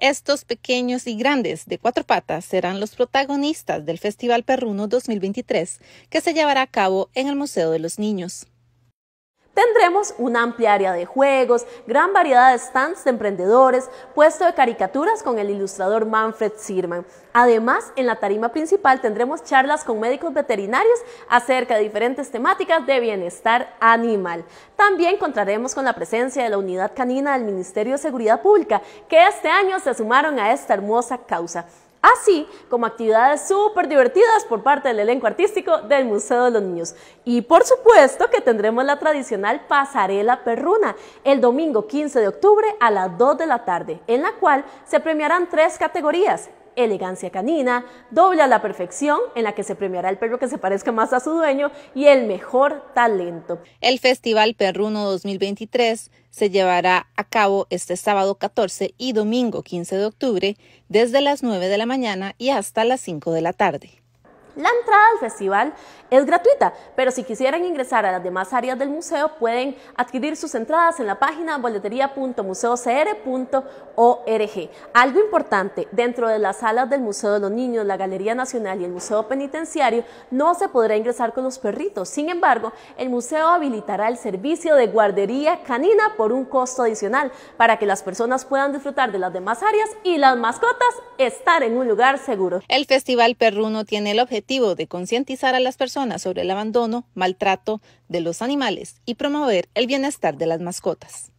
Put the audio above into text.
Estos pequeños y grandes de cuatro patas serán los protagonistas del Festival Perruno 2023 que se llevará a cabo en el Museo de los Niños. Tendremos una amplia área de juegos, gran variedad de stands de emprendedores, puesto de caricaturas con el ilustrador Manfred Sirman. Además, en la tarima principal tendremos charlas con médicos veterinarios acerca de diferentes temáticas de bienestar animal. También contaremos con la presencia de la Unidad Canina del Ministerio de Seguridad Pública, que este año se sumaron a esta hermosa causa así como actividades súper divertidas por parte del elenco artístico del Museo de los Niños. Y por supuesto que tendremos la tradicional pasarela perruna el domingo 15 de octubre a las 2 de la tarde, en la cual se premiarán tres categorías, Elegancia Canina, Doble a la Perfección, en la que se premiará el perro que se parezca más a su dueño, y El Mejor Talento. El Festival Perruno 2023 se llevará a cabo este sábado 14 y domingo 15 de octubre desde las 9 de la mañana y hasta las 5 de la tarde. La entrada al festival es gratuita, pero si quisieran ingresar a las demás áreas del museo pueden adquirir sus entradas en la página boletería.museocr.org. Algo importante, dentro de las salas del Museo de los Niños, la Galería Nacional y el Museo Penitenciario no se podrá ingresar con los perritos. Sin embargo, el museo habilitará el servicio de guardería canina por un costo adicional para que las personas puedan disfrutar de las demás áreas y las mascotas estar en un lugar seguro. El Festival Perruno tiene el objetivo de concientizar a las personas sobre el abandono, maltrato de los animales y promover el bienestar de las mascotas.